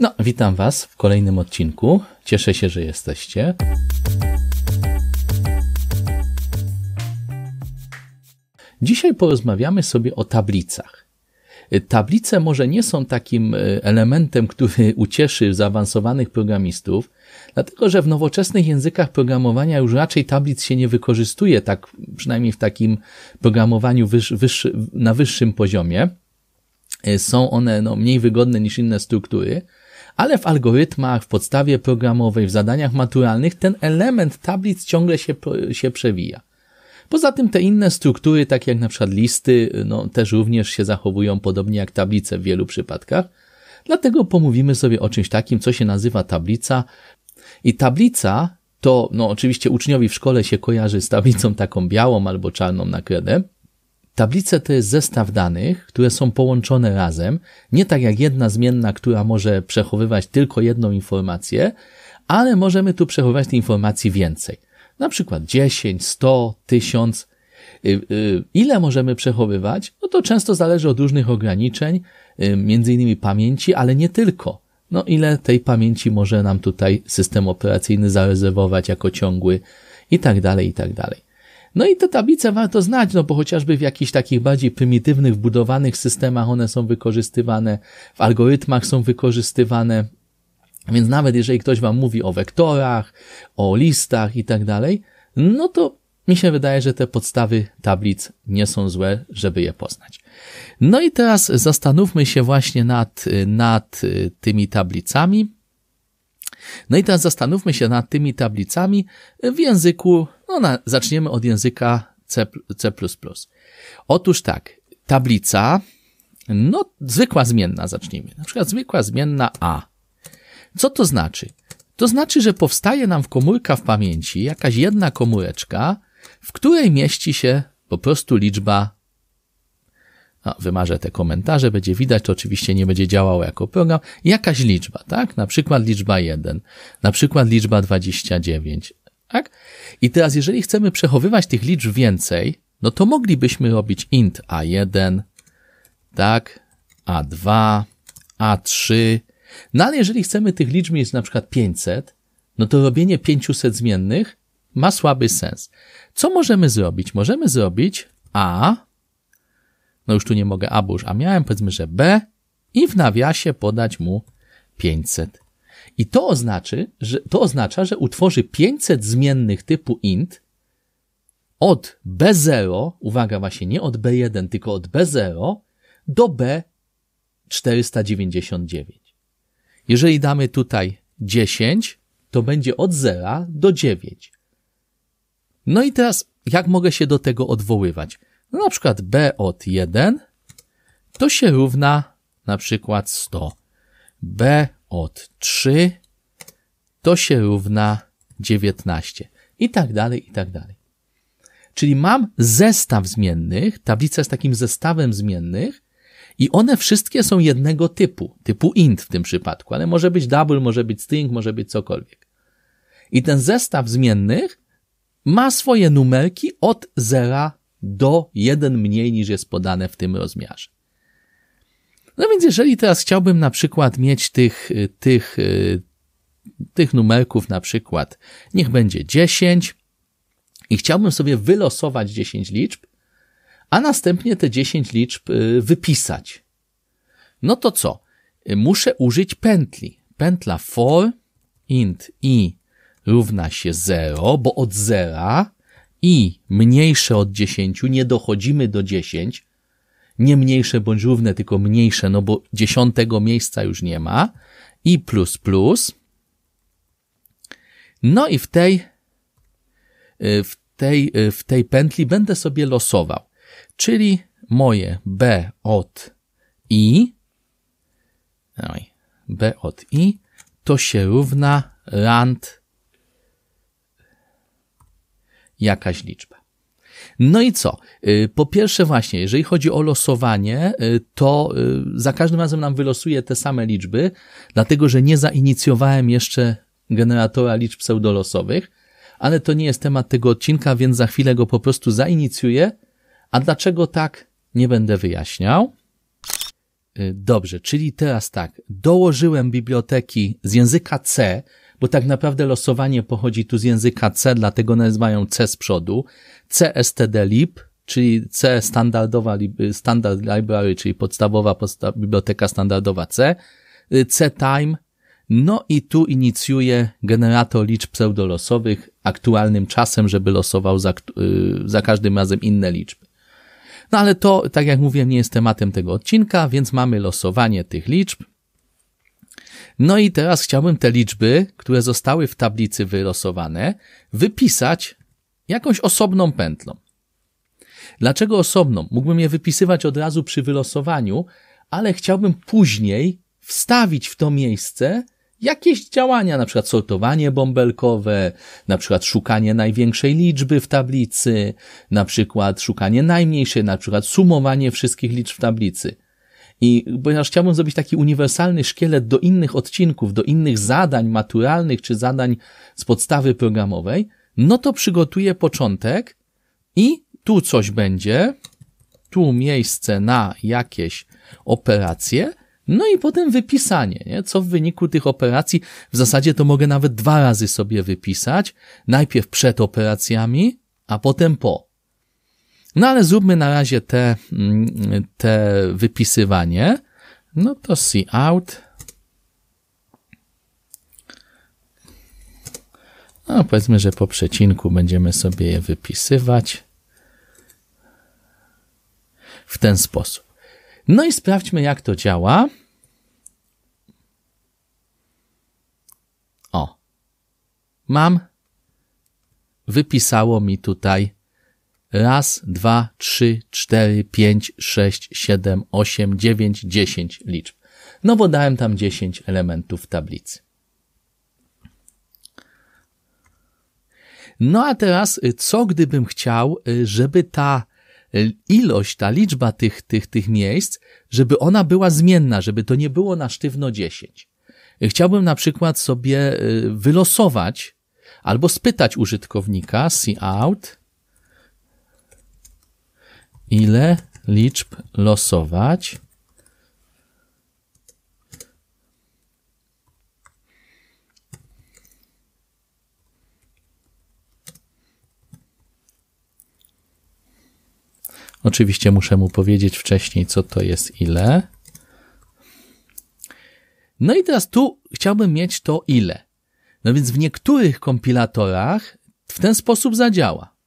No, witam Was w kolejnym odcinku. Cieszę się, że jesteście. Dzisiaj porozmawiamy sobie o tablicach. Tablice może nie są takim e, elementem, który ucieszy zaawansowanych programistów, dlatego że w nowoczesnych językach programowania już raczej tablic się nie wykorzystuje, tak przynajmniej w takim programowaniu wyż, wyż, na wyższym poziomie. E, są one no, mniej wygodne niż inne struktury ale w algorytmach, w podstawie programowej, w zadaniach maturalnych ten element tablic ciągle się, się przewija. Poza tym te inne struktury, takie jak na przykład listy, no, też również się zachowują podobnie jak tablice w wielu przypadkach. Dlatego pomówimy sobie o czymś takim, co się nazywa tablica. I tablica to, no oczywiście uczniowi w szkole się kojarzy z tablicą taką białą albo czarną na kredę, Tablice to jest zestaw danych, które są połączone razem, nie tak jak jedna zmienna, która może przechowywać tylko jedną informację, ale możemy tu przechowywać tej informacji więcej. Na przykład 10, 100, 1000. Ile możemy przechowywać? No to często zależy od różnych ograniczeń, y, między innymi pamięci, ale nie tylko. No ile tej pamięci może nam tutaj system operacyjny zarezerwować jako ciągły i tak dalej, i tak dalej. No i te tablice warto znać, no bo chociażby w jakichś takich bardziej prymitywnych, wbudowanych systemach one są wykorzystywane, w algorytmach są wykorzystywane. Więc nawet jeżeli ktoś wam mówi o wektorach, o listach i tak dalej, no to mi się wydaje, że te podstawy tablic nie są złe, żeby je poznać. No i teraz zastanówmy się właśnie nad, nad tymi tablicami. No i teraz zastanówmy się nad tymi tablicami w języku no, na, zaczniemy od języka C, C++. Otóż tak, tablica, no, zwykła zmienna zacznijmy. Na przykład zwykła zmienna A. Co to znaczy? To znaczy, że powstaje nam w komórka w pamięci jakaś jedna komóreczka, w której mieści się po prostu liczba. No, wymarzę te komentarze, będzie widać, to oczywiście nie będzie działało jako program. Jakaś liczba, tak? Na przykład liczba 1, na przykład liczba 29, tak? I teraz, jeżeli chcemy przechowywać tych liczb więcej, no to moglibyśmy robić int a1, tak, a2, a3. No ale jeżeli chcemy tych liczb mieć na przykład 500, no to robienie 500 zmiennych ma słaby sens. Co możemy zrobić? Możemy zrobić a, no już tu nie mogę a, bo już a miałem, powiedzmy, że b i w nawiasie podać mu 500 i to, oznaczy, że, to oznacza, że utworzy 500 zmiennych typu int od B0, uwaga właśnie nie od B1, tylko od B0 do B499. Jeżeli damy tutaj 10, to będzie od 0 do 9. No i teraz jak mogę się do tego odwoływać? No na przykład B od 1 to się równa na przykład 100. B od 3 to się równa 19. I tak dalej, i tak dalej. Czyli mam zestaw zmiennych, tablica jest takim zestawem zmiennych i one wszystkie są jednego typu, typu int w tym przypadku, ale może być double, może być string, może być cokolwiek. I ten zestaw zmiennych ma swoje numerki od 0 do 1 mniej niż jest podane w tym rozmiarze. No więc jeżeli teraz chciałbym na przykład mieć tych, y, tych, y, tych numerków na przykład, niech będzie 10 i chciałbym sobie wylosować 10 liczb, a następnie te 10 liczb y, wypisać. No to co? Muszę użyć pętli. Pętla for int i równa się 0, bo od 0 i mniejsze od 10 nie dochodzimy do 10, nie mniejsze bądź równe, tylko mniejsze, no bo dziesiątego miejsca już nie ma, i plus plus. No i w tej, y, w tej, y, w tej pętli będę sobie losował, czyli moje B od I, B od I, to się równa rand jakaś liczba. No i co? Y, po pierwsze, właśnie, jeżeli chodzi o losowanie, y, to y, za każdym razem nam wylosuje te same liczby, dlatego że nie zainicjowałem jeszcze generatora liczb pseudolosowych, ale to nie jest temat tego odcinka, więc za chwilę go po prostu zainicjuję. A dlaczego tak, nie będę wyjaśniał. Dobrze, czyli teraz tak, dołożyłem biblioteki z języka C, bo tak naprawdę losowanie pochodzi tu z języka C, dlatego nazywają C z przodu, CSTD-lib, czyli C standardowa, standard library, czyli podstawowa podsta biblioteka standardowa C, C-time, no i tu inicjuje generator liczb pseudolosowych aktualnym czasem, żeby losował za, y, za każdym razem inne liczby. No ale to, tak jak mówiłem, nie jest tematem tego odcinka, więc mamy losowanie tych liczb. No i teraz chciałbym te liczby, które zostały w tablicy wylosowane, wypisać jakąś osobną pętlą. Dlaczego osobną? Mógłbym je wypisywać od razu przy wylosowaniu, ale chciałbym później wstawić w to miejsce jakieś działania, na przykład sortowanie bąbelkowe, na przykład szukanie największej liczby w tablicy, na przykład szukanie najmniejszej, na przykład sumowanie wszystkich liczb w tablicy. I ponieważ chciałbym zrobić taki uniwersalny szkielet do innych odcinków, do innych zadań maturalnych czy zadań z podstawy programowej, no to przygotuję początek i tu coś będzie, tu miejsce na jakieś operacje, no i potem wypisanie, nie? co w wyniku tych operacji, w zasadzie to mogę nawet dwa razy sobie wypisać, najpierw przed operacjami, a potem po. No ale zróbmy na razie te, mm, te wypisywanie. No to see out. No powiedzmy, że po przecinku będziemy sobie je wypisywać w ten sposób. No i sprawdźmy, jak to działa. O, mam, wypisało mi tutaj Raz, dwa, trzy, cztery, pięć, sześć, siedem, osiem, dziewięć, dziesięć liczb. No bo dałem tam dziesięć elementów tablicy. No a teraz, y, co gdybym chciał, y, żeby ta y, ilość, ta liczba tych, tych, tych miejsc, żeby ona była zmienna, żeby to nie było na sztywno 10. Chciałbym na przykład sobie wylosować albo spytać użytkownika out ile liczb losować. Oczywiście muszę mu powiedzieć wcześniej, co to jest ile. No i teraz tu chciałbym mieć to ile. No więc w niektórych kompilatorach w ten sposób zadziała.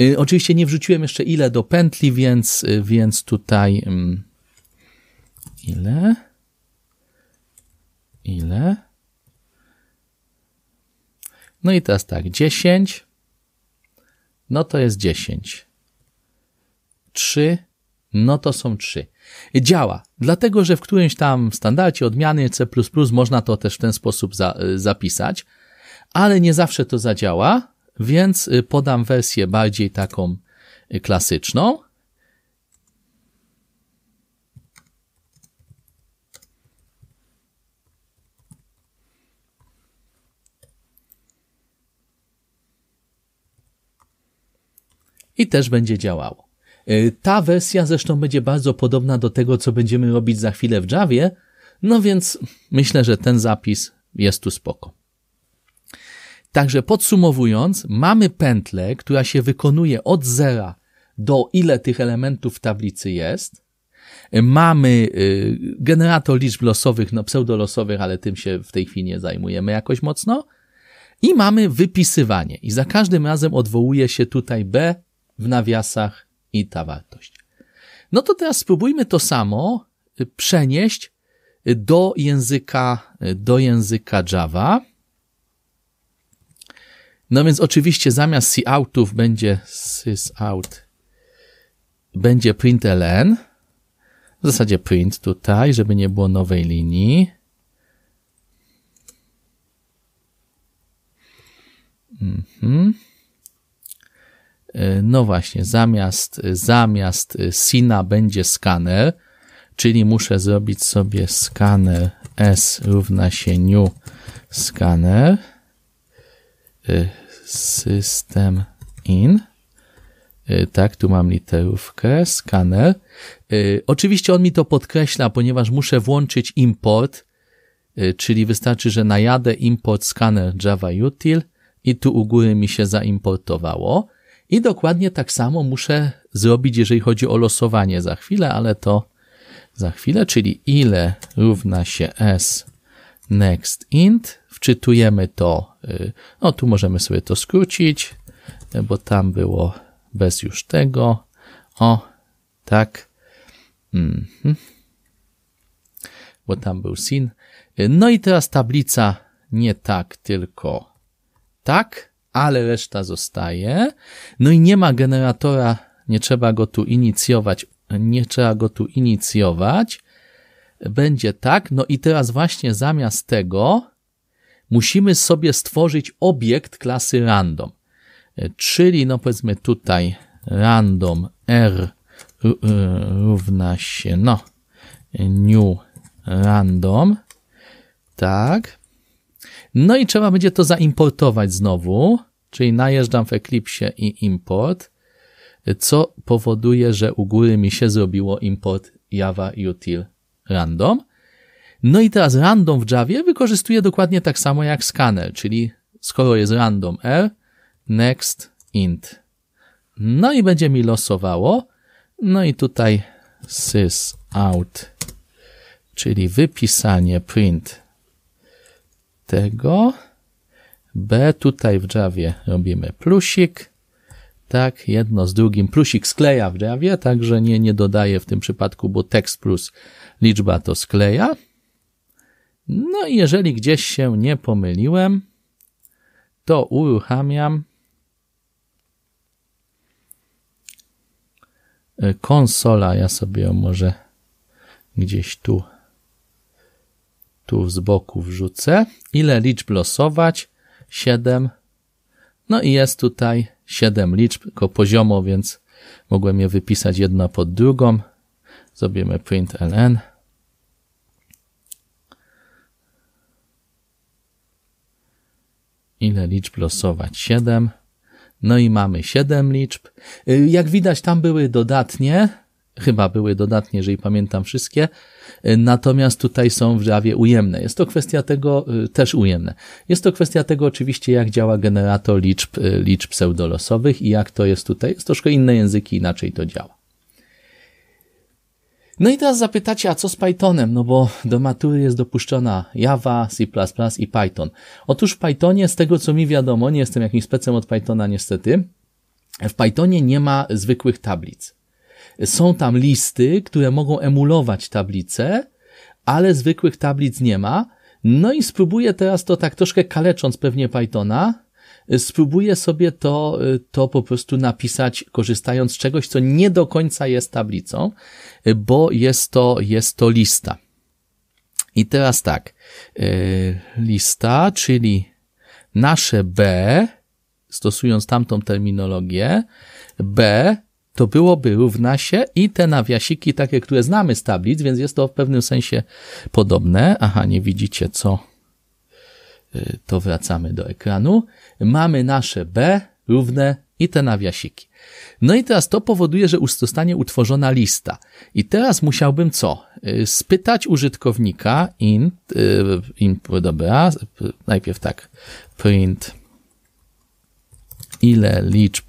Y, oczywiście nie wrzuciłem jeszcze ile do pętli, więc, y, więc tutaj mm, ile? Ile? No i teraz tak, 10. No to jest 10. 3. No to są 3. Działa, dlatego że w którymś tam standardzie odmiany C można to też w ten sposób za, y, zapisać, ale nie zawsze to zadziała więc y, podam wersję bardziej taką y, klasyczną. i też będzie działało. Y, ta wersja zresztą będzie bardzo podobna do tego, co będziemy robić za chwilę w Javie, no więc myślę, że ten zapis jest tu spoko. Także podsumowując, mamy pętlę, która się wykonuje od zera do ile tych elementów w tablicy jest. Mamy y, generator liczb losowych, no pseudolosowych, ale tym się w tej chwili nie zajmujemy jakoś mocno. I mamy wypisywanie. I za każdym razem odwołuje się tutaj B w nawiasach i ta wartość. No to teraz spróbujmy to samo y, przenieść y, do języka, do języka Java. No więc oczywiście zamiast coutów będzie sysout, będzie println, w zasadzie print tutaj, żeby nie było nowej linii. Mhm. E, no właśnie, zamiast, zamiast Sina będzie scanner, czyli muszę zrobić sobie scanner S równa się new scanner. Y, system in. Y, tak, tu mam literówkę, skaner. Y, oczywiście on mi to podkreśla, ponieważ muszę włączyć import, czyli wystarczy, że najadę import scanner Java Util i tu u góry mi się zaimportowało. I dokładnie tak samo muszę zrobić, jeżeli chodzi o losowanie za chwilę, ale to za chwilę, czyli ile równa się s next int, wczytujemy to no tu możemy sobie to skrócić, bo tam było bez już tego. O, tak. Mhm. Bo tam był sin. No i teraz tablica nie tak, tylko tak, ale reszta zostaje. No i nie ma generatora, nie trzeba go tu inicjować, nie trzeba go tu inicjować. Będzie tak, no i teraz właśnie zamiast tego musimy sobie stworzyć obiekt klasy random. E, czyli, no powiedzmy tutaj random r e, równa się, no, new random, tak. No i trzeba będzie to zaimportować znowu, czyli najeżdżam w Eclipse i import, e, co powoduje, że u góry mi się zrobiło import java util random. No i teraz random w Javie wykorzystuje dokładnie tak samo jak scanner, czyli skoro jest random r, next int. No i będzie mi losowało. No i tutaj sys out, czyli wypisanie print tego. B tutaj w Javie robimy plusik. Tak, jedno z drugim. Plusik skleja w Javie, także nie, nie dodaję w tym przypadku, bo tekst plus liczba to skleja. No i jeżeli gdzieś się nie pomyliłem, to uruchamiam e, konsola. Ja sobie ją może gdzieś tu, tu z boku wrzucę. Ile liczb losować? 7. No i jest tutaj 7 liczb, tylko poziomo, więc mogłem je wypisać jedna pod drugą. Zrobimy print ln. ile liczb losować? 7. No i mamy 7 liczb. Y, jak widać, tam były dodatnie, chyba były dodatnie, jeżeli pamiętam wszystkie, y, natomiast tutaj są w Javie ujemne. Jest to kwestia tego, y, też ujemne. Jest to kwestia tego oczywiście, jak działa generator liczb, liczb pseudolosowych i jak to jest tutaj. Jest troszkę inne języki, inaczej to działa. No i teraz zapytacie, a co z Pythonem? No bo do matury jest dopuszczona Java, C++ i Python. Otóż w Pythonie, z tego co mi wiadomo, nie jestem jakimś specem od Pythona niestety, w Pythonie nie ma zwykłych tablic. Są tam listy, które mogą emulować tablice, ale zwykłych tablic nie ma. No i spróbuję teraz to tak troszkę kalecząc pewnie Pythona, spróbuję sobie to, y, to po prostu napisać, korzystając z czegoś, co nie do końca jest tablicą, y, bo jest to, jest to lista. I teraz tak, y, lista, czyli nasze B, stosując tamtą terminologię, B to byłoby równa się i te nawiasiki takie, które znamy z tablic, więc jest to w pewnym sensie podobne. Aha, nie widzicie co Y, to wracamy do ekranu. Mamy nasze B równe i te nawiasiki. No i teraz to powoduje, że już zostanie utworzona lista. I teraz musiałbym co? Y, spytać użytkownika int, y, int dobra, najpierw tak, print ile liczb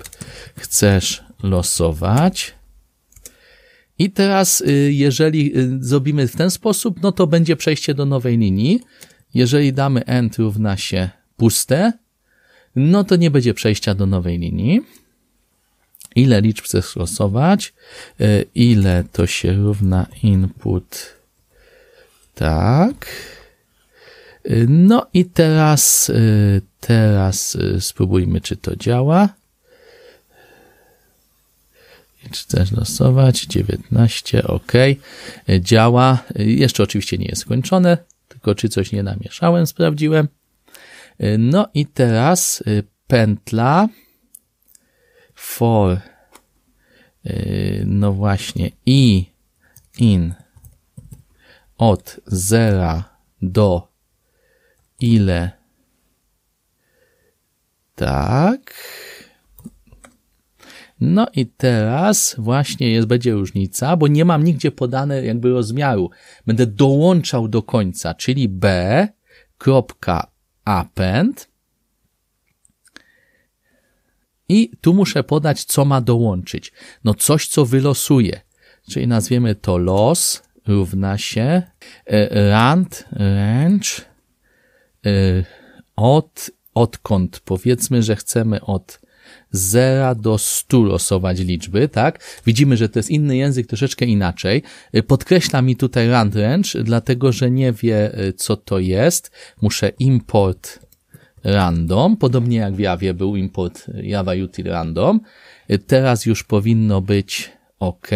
chcesz losować. I teraz, jeżeli zrobimy w ten sposób, no to będzie przejście do nowej linii. Jeżeli damy end równa się puste, no to nie będzie przejścia do nowej linii. Ile liczb chcę sklosować? E, ile to się równa input? Tak. E, no i teraz, e, teraz spróbujmy, czy to działa. Czy też losować? 19, ok. Działa. Jeszcze oczywiście nie jest skończone tylko czy coś nie namieszałem, sprawdziłem. Y, no i teraz y, pętla for y, no właśnie i in od zera do ile tak no i teraz właśnie jest, będzie różnica, bo nie mam nigdzie podane jakby rozmiaru. Będę dołączał do końca, czyli b kropka append i tu muszę podać, co ma dołączyć. No coś, co wylosuje. Czyli nazwiemy to los równa się e, rand, range od, odkąd powiedzmy, że chcemy od z 0 do 100 losować liczby, tak? Widzimy, że to jest inny język, troszeczkę inaczej. Y, podkreśla mi tutaj Rand Range, dlatego że nie wie, y, co to jest. Muszę import random, podobnie jak w Javie był import Java util random. Y, teraz już powinno być OK.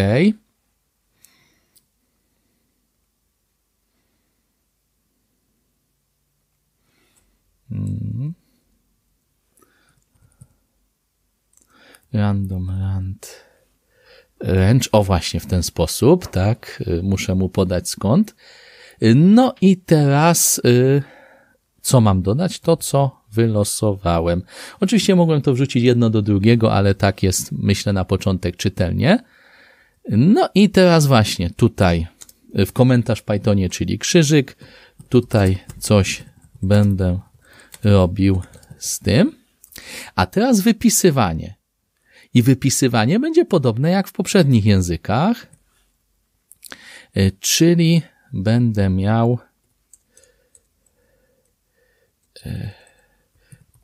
Hmm. Random Rand. ręcz. o właśnie w ten sposób, tak, y, muszę mu podać skąd. Y, no i teraz, y, co mam dodać? To, co wylosowałem. Oczywiście mogłem to wrzucić jedno do drugiego, ale tak jest, myślę, na początek czytelnie. No i teraz właśnie tutaj w komentarz Pythonie, czyli krzyżyk, tutaj coś będę robił z tym. A teraz wypisywanie i wypisywanie będzie podobne jak w poprzednich językach, e, czyli będę miał e,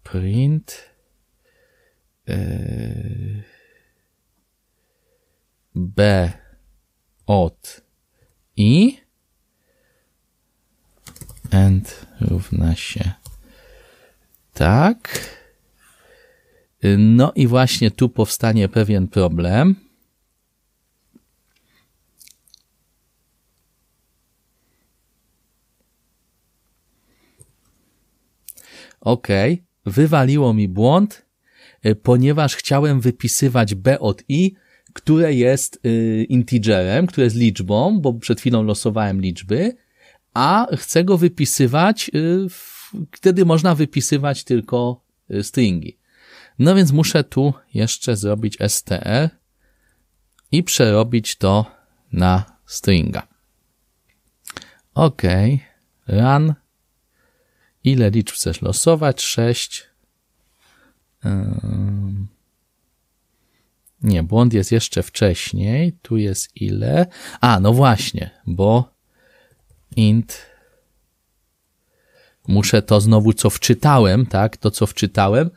print e, B od i and równa się tak no i właśnie tu powstanie pewien problem. OK, wywaliło mi błąd, y, ponieważ chciałem wypisywać B od I, które jest y, integerem, które jest liczbą, bo przed chwilą losowałem liczby, a chcę go wypisywać, y, wtedy można wypisywać tylko stringi. No więc muszę tu jeszcze zrobić str e i przerobić to na stringa. OK, run. Ile liczb chcesz losować? 6. nie, błąd jest jeszcze wcześniej. Tu jest ile? A, no właśnie, bo int muszę to znowu, co wczytałem, tak, to co wczytałem,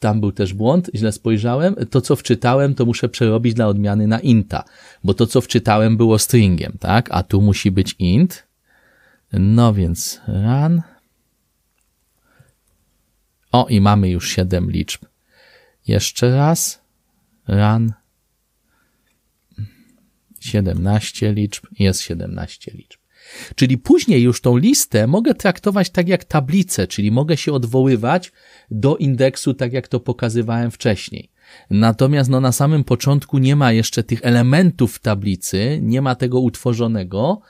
tam był też błąd, źle spojrzałem. To, co wczytałem, to muszę przerobić dla odmiany na inta, bo to, co wczytałem, było stringiem, tak? A tu musi być int. No więc run. O, i mamy już 7 liczb. Jeszcze raz. Run. 17 liczb. Jest 17 liczb. Czyli później już tą listę mogę traktować tak jak tablicę, czyli mogę się odwoływać do indeksu, tak jak to pokazywałem wcześniej. Natomiast no, na samym początku nie ma jeszcze tych elementów w tablicy, nie ma tego utworzonego,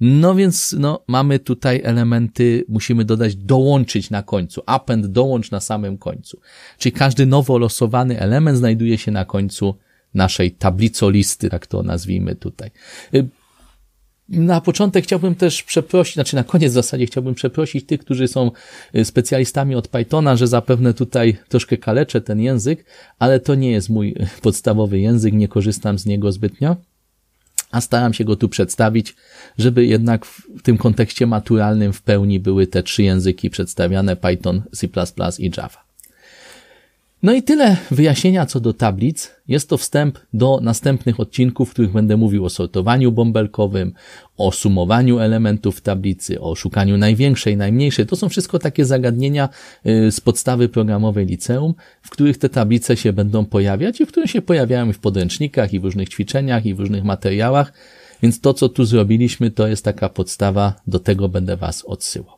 no więc no, mamy tutaj elementy, musimy dodać dołączyć na końcu, append dołącz na samym końcu. Czyli każdy nowo losowany element znajduje się na końcu naszej tablicolisty, tak to nazwijmy tutaj. Na początek chciałbym też przeprosić, znaczy na koniec w zasadzie chciałbym przeprosić tych, którzy są y, specjalistami od Pythona, że zapewne tutaj troszkę kaleczę ten język, ale to nie jest mój y, podstawowy język, nie korzystam z niego zbytnio, a staram się go tu przedstawić, żeby jednak w tym kontekście maturalnym w pełni były te trzy języki przedstawiane Python, C++ i Java. No i tyle wyjaśnienia co do tablic. Jest to wstęp do następnych odcinków, w których będę mówił o sortowaniu bąbelkowym, o sumowaniu elementów tablicy, o szukaniu największej, najmniejszej. To są wszystko takie zagadnienia y, z podstawy programowej liceum, w których te tablice się będą pojawiać i w których się pojawiają w podręcznikach, i w różnych ćwiczeniach, i w różnych materiałach. Więc to, co tu zrobiliśmy, to jest taka podstawa. Do tego będę Was odsyłał.